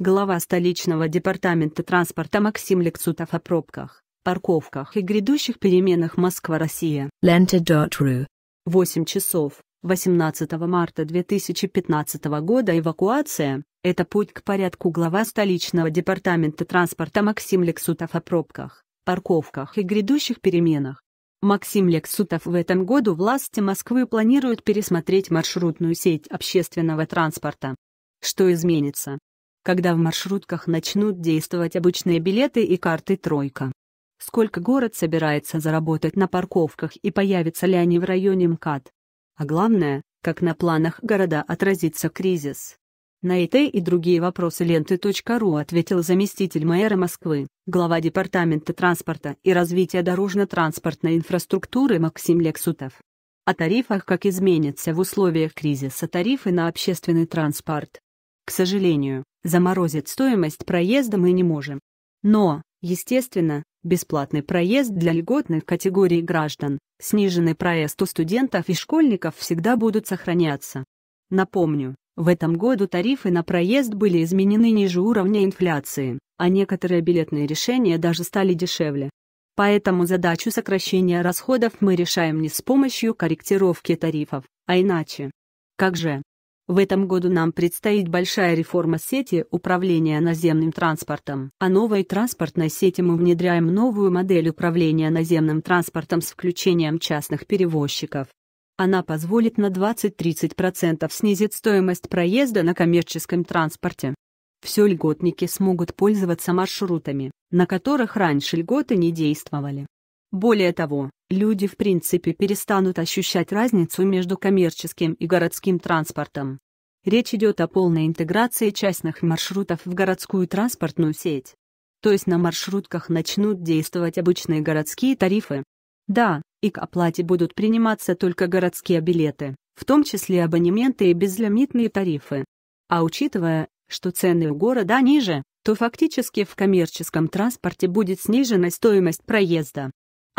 глава столичного департамента транспорта Максим Лексутов о пробках, парковках и грядущих переменах Москва-Россия. Lenta.ru 8 часов, 18 марта 2015 года эвакуация – это путь к порядку глава столичного департамента транспорта Максим Лексутов о пробках, парковках и грядущих переменах. Максим Лексутов в этом году власти Москвы планируют пересмотреть маршрутную сеть общественного транспорта. Что изменится? когда в маршрутках начнут действовать обычные билеты и карты «тройка». Сколько город собирается заработать на парковках и появятся ли они в районе МКАД? А главное, как на планах города отразится кризис. На это и другие вопросы ленты.ру ответил заместитель мэра Москвы, глава Департамента транспорта и развития дорожно-транспортной инфраструктуры Максим Лексутов. О тарифах, как изменятся в условиях кризиса тарифы на общественный транспорт. К сожалению, заморозить стоимость проезда мы не можем. Но, естественно, бесплатный проезд для льготных категорий граждан, сниженный проезд у студентов и школьников всегда будут сохраняться. Напомню, в этом году тарифы на проезд были изменены ниже уровня инфляции, а некоторые билетные решения даже стали дешевле. Поэтому задачу сокращения расходов мы решаем не с помощью корректировки тарифов, а иначе. Как же? В этом году нам предстоит большая реформа сети управления наземным транспортом. О новой транспортной сети мы внедряем новую модель управления наземным транспортом с включением частных перевозчиков. Она позволит на 20-30% снизить стоимость проезда на коммерческом транспорте. Все льготники смогут пользоваться маршрутами, на которых раньше льготы не действовали. Более того, люди в принципе перестанут ощущать разницу между коммерческим и городским транспортом. Речь идет о полной интеграции частных маршрутов в городскую транспортную сеть. То есть на маршрутках начнут действовать обычные городские тарифы. Да, и к оплате будут приниматься только городские билеты, в том числе абонементы и безлимитные тарифы. А учитывая, что цены у города ниже, то фактически в коммерческом транспорте будет снижена стоимость проезда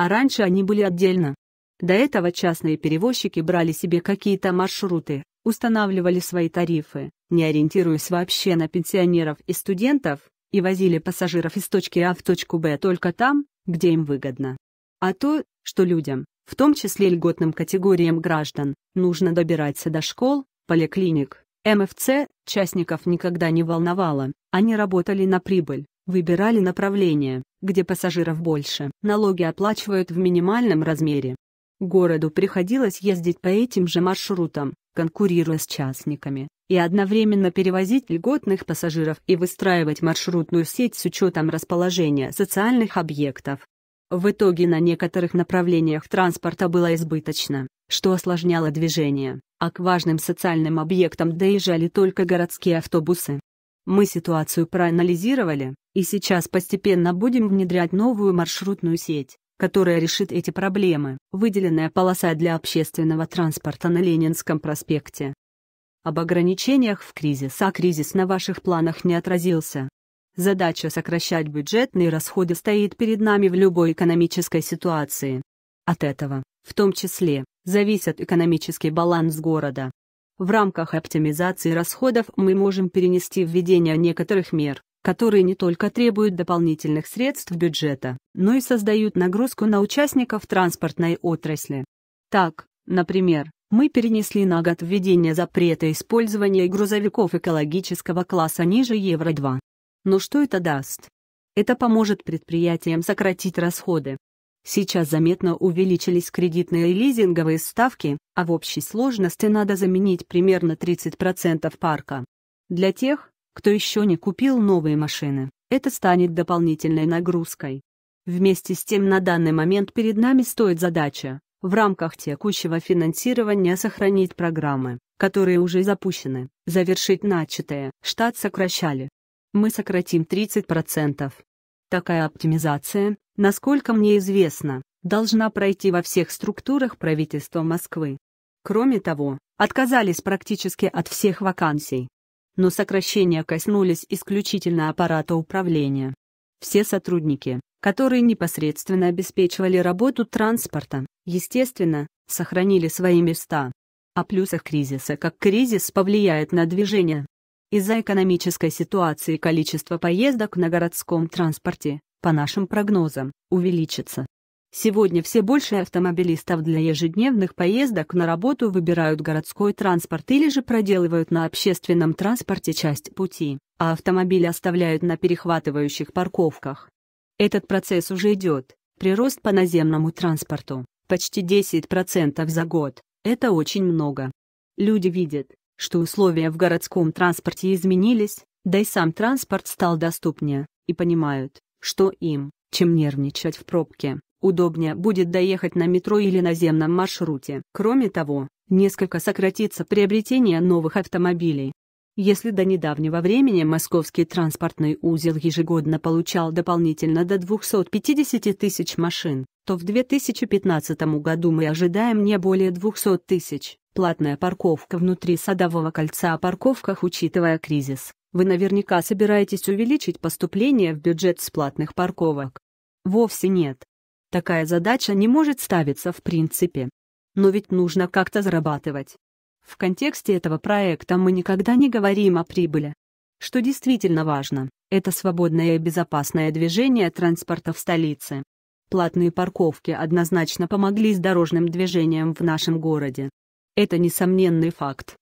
а раньше они были отдельно. До этого частные перевозчики брали себе какие-то маршруты, устанавливали свои тарифы, не ориентируясь вообще на пенсионеров и студентов, и возили пассажиров из точки А в точку Б только там, где им выгодно. А то, что людям, в том числе льготным категориям граждан, нужно добираться до школ, поликлиник, МФЦ, частников никогда не волновало, они работали на прибыль, Выбирали направление, где пассажиров больше, налоги оплачивают в минимальном размере. Городу приходилось ездить по этим же маршрутам, конкурируя с частниками, и одновременно перевозить льготных пассажиров и выстраивать маршрутную сеть с учетом расположения социальных объектов. В итоге на некоторых направлениях транспорта было избыточно, что осложняло движение, а к важным социальным объектам доезжали только городские автобусы. Мы ситуацию проанализировали, и сейчас постепенно будем внедрять новую маршрутную сеть, которая решит эти проблемы. Выделенная полоса для общественного транспорта на Ленинском проспекте. Об ограничениях в кризис, а кризис на ваших планах не отразился. Задача сокращать бюджетные расходы стоит перед нами в любой экономической ситуации. От этого, в том числе, зависит экономический баланс города. В рамках оптимизации расходов мы можем перенести введение некоторых мер, которые не только требуют дополнительных средств бюджета, но и создают нагрузку на участников транспортной отрасли. Так, например, мы перенесли на год введение запрета использования грузовиков экологического класса ниже Евро-2. Но что это даст? Это поможет предприятиям сократить расходы. Сейчас заметно увеличились кредитные и лизинговые ставки, а в общей сложности надо заменить примерно 30% парка. Для тех, кто еще не купил новые машины, это станет дополнительной нагрузкой. Вместе с тем на данный момент перед нами стоит задача в рамках текущего финансирования сохранить программы, которые уже запущены, завершить начатое. Штат сокращали. Мы сократим 30%. Такая оптимизация, насколько мне известно, должна пройти во всех структурах правительства Москвы. Кроме того, отказались практически от всех вакансий, но сокращения коснулись исключительно аппарата управления. Все сотрудники, которые непосредственно обеспечивали работу транспорта, естественно, сохранили свои места. О плюсах кризиса как кризис повлияет на движение. Из-за экономической ситуации количество поездок на городском транспорте, по нашим прогнозам, увеличится. Сегодня все больше автомобилистов для ежедневных поездок на работу выбирают городской транспорт или же проделывают на общественном транспорте часть пути, а автомобили оставляют на перехватывающих парковках. Этот процесс уже идет, прирост по наземному транспорту, почти 10% за год, это очень много. Люди видят, что условия в городском транспорте изменились, да и сам транспорт стал доступнее, и понимают, что им, чем нервничать в пробке. Удобнее будет доехать на метро или наземном маршруте. Кроме того, несколько сократится приобретение новых автомобилей. Если до недавнего времени московский транспортный узел ежегодно получал дополнительно до 250 тысяч машин, то в 2015 году мы ожидаем не более 200 тысяч. Платная парковка внутри Садового кольца о парковках, учитывая кризис, вы наверняка собираетесь увеличить поступление в бюджет с платных парковок. Вовсе нет. Такая задача не может ставиться в принципе. Но ведь нужно как-то зарабатывать. В контексте этого проекта мы никогда не говорим о прибыли. Что действительно важно, это свободное и безопасное движение транспорта в столице. Платные парковки однозначно помогли с дорожным движением в нашем городе. Это несомненный факт.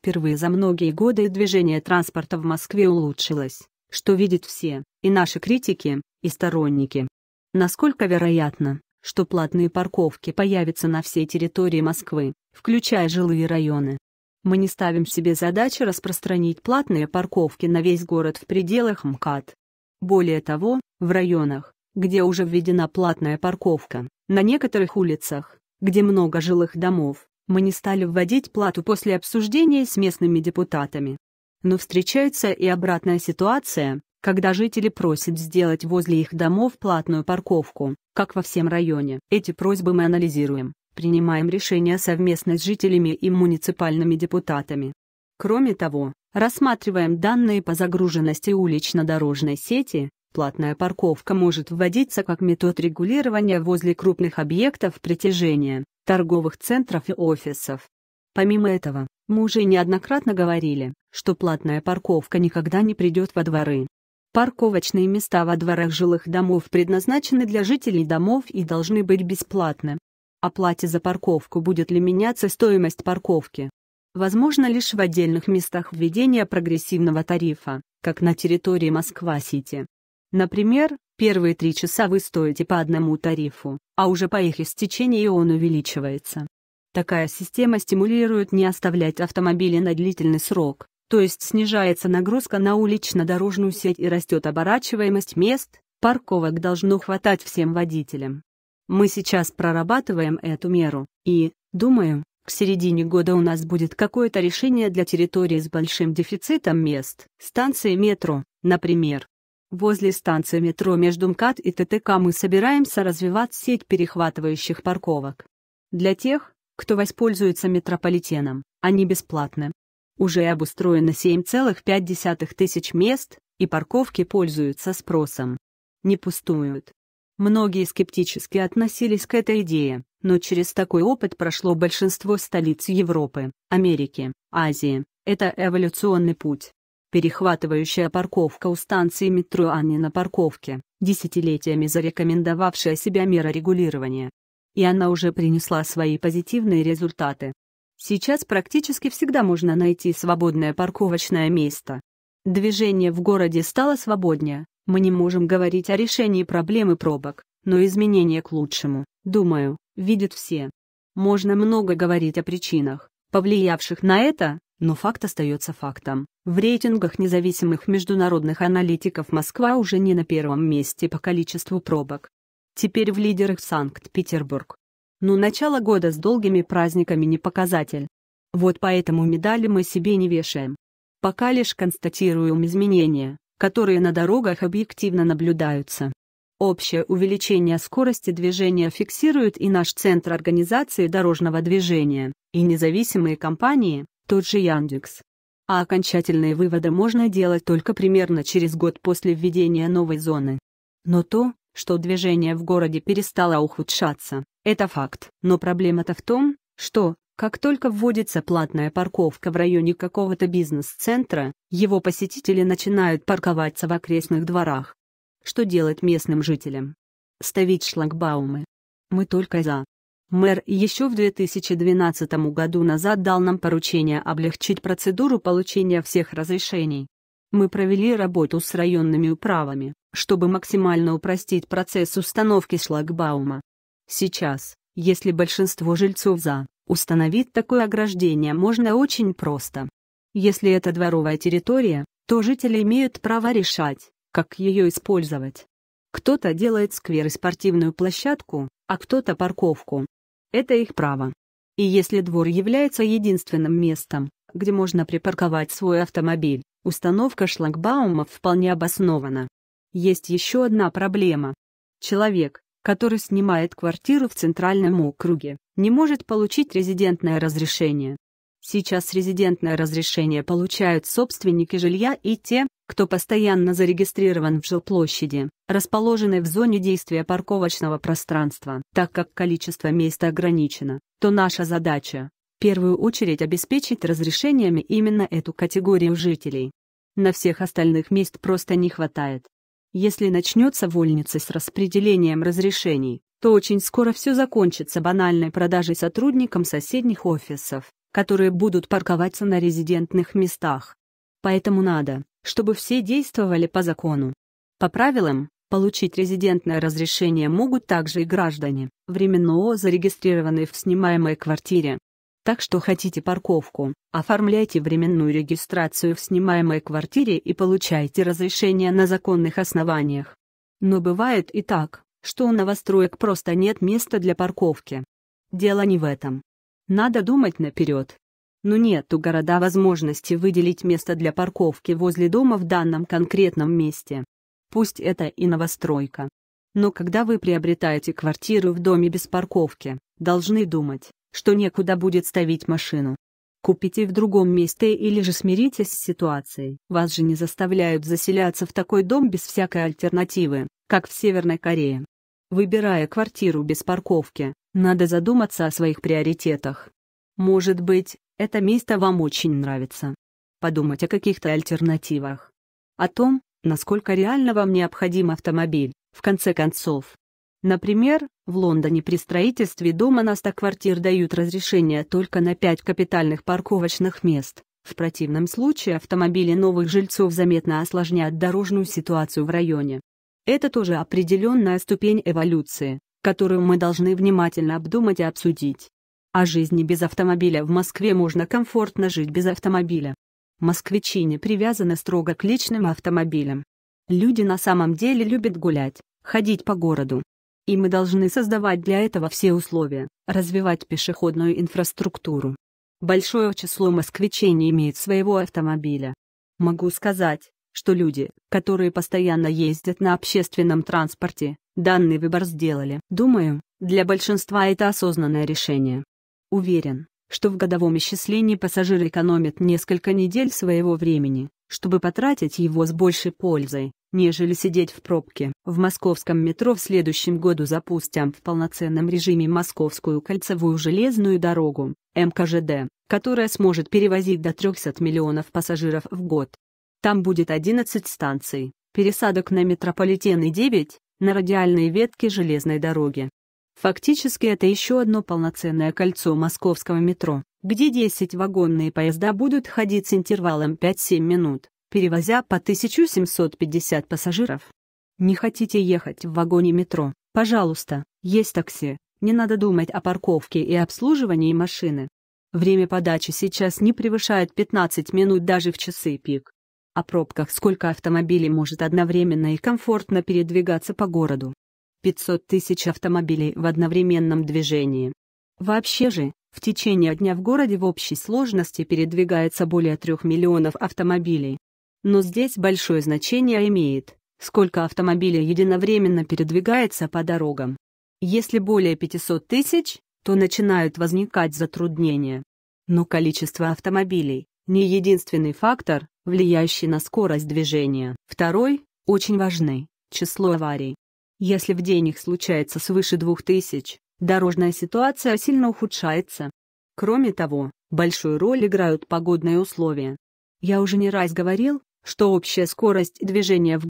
Впервые за многие годы движение транспорта в Москве улучшилось, что видят все, и наши критики, и сторонники. Насколько вероятно, что платные парковки появятся на всей территории Москвы, включая жилые районы? Мы не ставим себе задачи распространить платные парковки на весь город в пределах МКАД. Более того, в районах, где уже введена платная парковка, на некоторых улицах, где много жилых домов, мы не стали вводить плату после обсуждения с местными депутатами. Но встречается и обратная ситуация, когда жители просят сделать возле их домов платную парковку, как во всем районе. Эти просьбы мы анализируем, принимаем решения совместно с жителями и муниципальными депутатами. Кроме того, рассматриваем данные по загруженности улично-дорожной сети, платная парковка может вводиться как метод регулирования возле крупных объектов притяжения, торговых центров и офисов. Помимо этого, мы уже неоднократно говорили, что платная парковка никогда не придет во дворы, Парковочные места во дворах жилых домов предназначены для жителей домов и должны быть бесплатны. Оплате за парковку будет ли меняться стоимость парковки? Возможно лишь в отдельных местах введения прогрессивного тарифа, как на территории Москва-Сити. Например, первые три часа вы стоите по одному тарифу, а уже по их истечении он увеличивается. Такая система стимулирует не оставлять автомобили на длительный срок, то есть снижается нагрузка на улично-дорожную сеть и растет оборачиваемость мест, парковок должно хватать всем водителям. Мы сейчас прорабатываем эту меру, и, думаю, к середине года у нас будет какое-то решение для территории с большим дефицитом мест, станции метро, например. Возле станции метро между МКАД и ТТК мы собираемся развивать сеть перехватывающих парковок. Для тех, кто воспользуется метрополитеном, они бесплатны. Уже обустроено 7,5 тысяч мест, и парковки пользуются спросом. Не пустуют. Многие скептически относились к этой идее, но через такой опыт прошло большинство столиц Европы, Америки, Азии. Это эволюционный путь. Перехватывающая парковка у станции метро Анни на парковке, десятилетиями зарекомендовавшая себя мера регулирования. И она уже принесла свои позитивные результаты. Сейчас практически всегда можно найти свободное парковочное место. Движение в городе стало свободнее, мы не можем говорить о решении проблемы пробок, но изменения к лучшему, думаю, видят все. Можно много говорить о причинах, повлиявших на это, но факт остается фактом. В рейтингах независимых международных аналитиков Москва уже не на первом месте по количеству пробок. Теперь в лидерах Санкт-Петербург, но начало года с долгими праздниками не показатель. Вот поэтому медали мы себе не вешаем. Пока лишь констатируем изменения, которые на дорогах объективно наблюдаются. Общее увеличение скорости движения фиксирует и наш Центр организации дорожного движения, и независимые компании, тот же Яндекс. А окончательные выводы можно делать только примерно через год после введения новой зоны. Но то, что движение в городе перестало ухудшаться, это факт. Но проблема-то в том, что, как только вводится платная парковка в районе какого-то бизнес-центра, его посетители начинают парковаться в окрестных дворах. Что делать местным жителям? Ставить шлагбаумы. Мы только за. Мэр еще в 2012 году назад дал нам поручение облегчить процедуру получения всех разрешений. Мы провели работу с районными управами, чтобы максимально упростить процесс установки шлагбаума. Сейчас, если большинство жильцов за, установить такое ограждение можно очень просто. Если это дворовая территория, то жители имеют право решать, как ее использовать. Кто-то делает сквер и спортивную площадку, а кто-то парковку. Это их право. И если двор является единственным местом, где можно припарковать свой автомобиль, установка шлагбаумов вполне обоснована. Есть еще одна проблема. Человек, который снимает квартиру в Центральном округе, не может получить резидентное разрешение. Сейчас резидентное разрешение получают собственники жилья и те, кто постоянно зарегистрирован в жилплощади, расположенной в зоне действия парковочного пространства. Так как количество мест ограничено, то наша задача – в первую очередь обеспечить разрешениями именно эту категорию жителей. На всех остальных мест просто не хватает. Если начнется вольница с распределением разрешений, то очень скоро все закончится банальной продажей сотрудникам соседних офисов, которые будут парковаться на резидентных местах. Поэтому надо, чтобы все действовали по закону. По правилам, получить резидентное разрешение могут также и граждане, временно зарегистрированные в снимаемой квартире, так что хотите парковку, оформляйте временную регистрацию в снимаемой квартире и получайте разрешение на законных основаниях. Но бывает и так, что у новостроек просто нет места для парковки. Дело не в этом. Надо думать наперед. Но нет у города возможности выделить место для парковки возле дома в данном конкретном месте. Пусть это и новостройка. Но когда вы приобретаете квартиру в доме без парковки, должны думать, что некуда будет ставить машину. Купите в другом месте или же смиритесь с ситуацией. Вас же не заставляют заселяться в такой дом без всякой альтернативы, как в Северной Корее. Выбирая квартиру без парковки, надо задуматься о своих приоритетах. Может быть, это место вам очень нравится. Подумать о каких-то альтернативах. О том, насколько реально вам необходим автомобиль, в конце концов. Например, в Лондоне при строительстве дома на 100 квартир дают разрешение только на 5 капитальных парковочных мест. В противном случае автомобили новых жильцов заметно осложняют дорожную ситуацию в районе. Это тоже определенная ступень эволюции, которую мы должны внимательно обдумать и обсудить. О жизни без автомобиля в Москве можно комфортно жить без автомобиля. Москвичи не привязаны строго к личным автомобилям. Люди на самом деле любят гулять, ходить по городу, и мы должны создавать для этого все условия, развивать пешеходную инфраструктуру. Большое число москвичей не имеет своего автомобиля. Могу сказать, что люди, которые постоянно ездят на общественном транспорте, данный выбор сделали. Думаю, для большинства это осознанное решение. Уверен, что в годовом исчислении пассажир экономит несколько недель своего времени, чтобы потратить его с большей пользой, нежели сидеть в пробке. В московском метро в следующем году запустим в полноценном режиме Московскую кольцевую железную дорогу, МКЖД, которая сможет перевозить до 300 миллионов пассажиров в год. Там будет 11 станций, пересадок на метрополитен и 9, на радиальные ветки железной дороги. Фактически это еще одно полноценное кольцо московского метро, где 10 вагонные поезда будут ходить с интервалом 5-7 минут перевозя по 1750 пассажиров. Не хотите ехать в вагоне метро? Пожалуйста, есть такси. Не надо думать о парковке и обслуживании машины. Время подачи сейчас не превышает 15 минут даже в часы пик. О пробках сколько автомобилей может одновременно и комфортно передвигаться по городу. 500 тысяч автомобилей в одновременном движении. Вообще же, в течение дня в городе в общей сложности передвигается более 3 миллионов автомобилей. Но здесь большое значение имеет, сколько автомобилей единовременно передвигается по дорогам. Если более 500 тысяч, то начинают возникать затруднения. Но количество автомобилей – не единственный фактор, влияющий на скорость движения. Второй, очень важный, число аварий. Если в день их случается свыше 2000, дорожная ситуация сильно ухудшается. Кроме того, большую роль играют погодные условия. Я уже не раз говорил, что общая скорость движения в